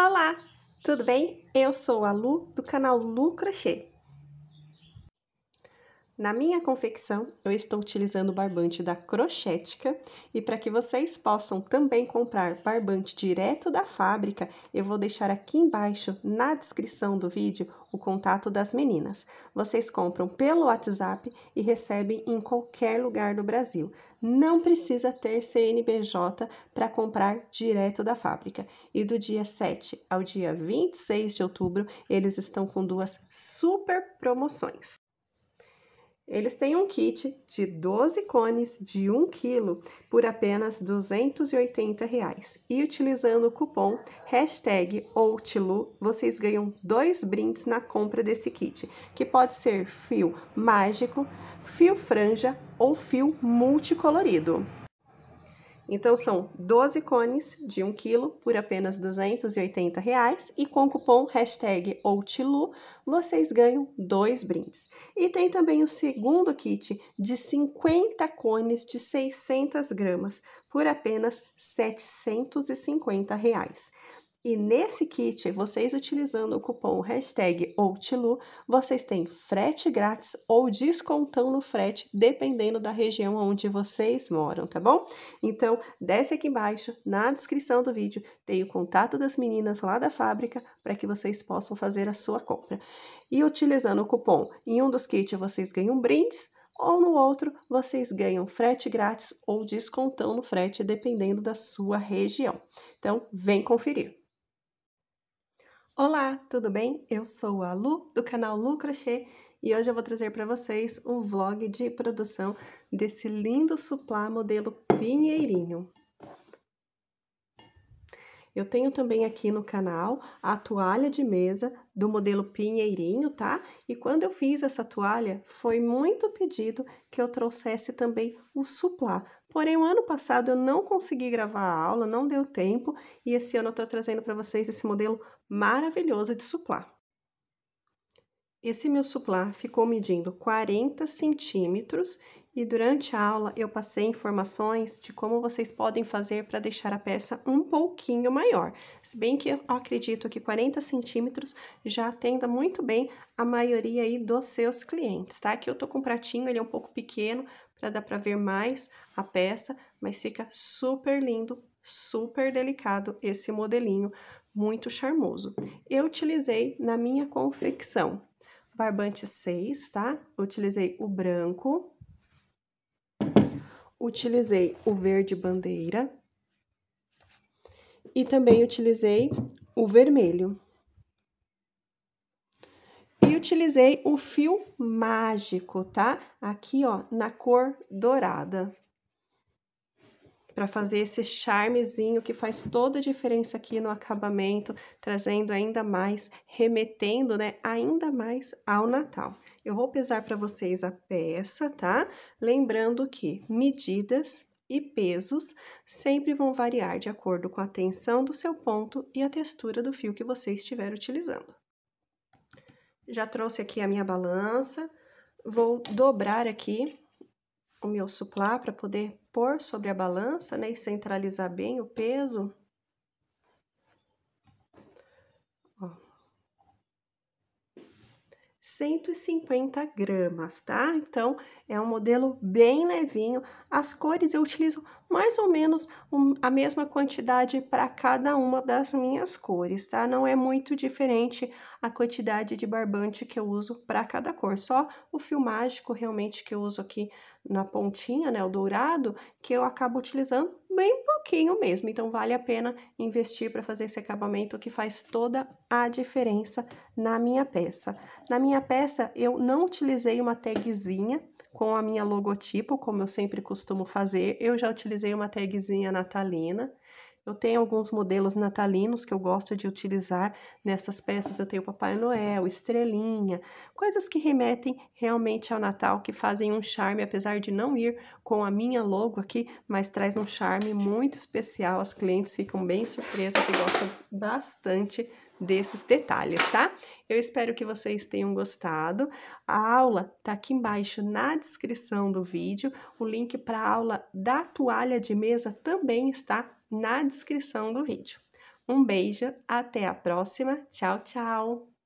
Olá, tudo bem? Eu sou a Lu do canal Lu Crochê. Na minha confecção, eu estou utilizando o barbante da Crochética e para que vocês possam também comprar barbante direto da fábrica, eu vou deixar aqui embaixo na descrição do vídeo o contato das meninas. Vocês compram pelo WhatsApp e recebem em qualquer lugar do Brasil. Não precisa ter CNPJ para comprar direto da fábrica. E do dia 7 ao dia 26 de outubro, eles estão com duas super promoções. Eles têm um kit de 12 cones de 1 kg por apenas R$ 280 reais. E utilizando o cupom hashtag Outlu, vocês ganham dois brindes na compra desse kit, que pode ser fio mágico, fio franja ou fio multicolorido. Então são 12 cones de 1 quilo por apenas 280 reais e com o cupom hashtag Outilu vocês ganham dois brindes. E tem também o segundo kit de 50 cones de 600 gramas por apenas 750 reais. E nesse kit, vocês utilizando o cupom hashtag OUTLU, vocês têm frete grátis ou descontão no frete, dependendo da região onde vocês moram, tá bom? Então, desce aqui embaixo, na descrição do vídeo, tem o contato das meninas lá da fábrica para que vocês possam fazer a sua compra. E utilizando o cupom em um dos kits, vocês ganham brindes, ou no outro, vocês ganham frete grátis ou descontão no frete, dependendo da sua região. Então, vem conferir! Olá, tudo bem? Eu sou a Lu do canal Lu Crochê e hoje eu vou trazer para vocês o um vlog de produção desse lindo suplá modelo pinheirinho. Eu tenho também aqui no canal a toalha de mesa do modelo pinheirinho, tá? E quando eu fiz essa toalha, foi muito pedido que eu trouxesse também o suplá. Porém, o ano passado eu não consegui gravar a aula, não deu tempo, e esse ano eu tô trazendo para vocês esse modelo maravilhoso de suplar. Esse meu suplar ficou medindo 40 centímetros e durante a aula eu passei informações de como vocês podem fazer para deixar a peça um pouquinho maior. Se bem que eu acredito que 40 centímetros já atenda muito bem a maioria aí dos seus clientes, tá? Aqui eu tô com um pratinho, ele é um pouco pequeno para dar para ver mais a peça, mas fica super lindo, super delicado esse modelinho muito charmoso. Eu utilizei na minha confecção barbante 6, tá? Utilizei o branco, utilizei o verde bandeira e também utilizei o vermelho. E utilizei o fio mágico, tá? Aqui, ó, na cor dourada para fazer esse charmezinho que faz toda a diferença aqui no acabamento, trazendo ainda mais, remetendo, né, ainda mais ao Natal. Eu vou pesar para vocês a peça, tá? Lembrando que medidas e pesos sempre vão variar de acordo com a tensão do seu ponto e a textura do fio que você estiver utilizando. Já trouxe aqui a minha balança, vou dobrar aqui o meu suplá para poder pôr sobre a balança, né, e centralizar bem o peso. 150 gramas, tá? Então, é um modelo bem levinho. As cores eu utilizo mais ou menos a mesma quantidade para cada uma das minhas cores, tá? Não é muito diferente a quantidade de barbante que eu uso para cada cor, só o fio mágico realmente que eu uso aqui na pontinha, né, o dourado, que eu acabo utilizando bem pouquinho mesmo. Então, vale a pena investir para fazer esse acabamento que faz toda a diferença na minha peça. Na minha peça, eu não utilizei uma tagzinha com a minha logotipo, como eu sempre costumo fazer. Eu já utilizei uma tagzinha natalina. Eu tenho alguns modelos natalinos que eu gosto de utilizar nessas peças. Eu tenho Papai Noel, Estrelinha, coisas que remetem realmente ao Natal, que fazem um charme, apesar de não ir com a minha logo aqui, mas traz um charme muito especial. As clientes ficam bem surpresas e gostam bastante desses detalhes, tá? Eu espero que vocês tenham gostado. A aula tá aqui embaixo na descrição do vídeo. O link para a aula da toalha de mesa também está na descrição do vídeo. Um beijo, até a próxima. Tchau, tchau!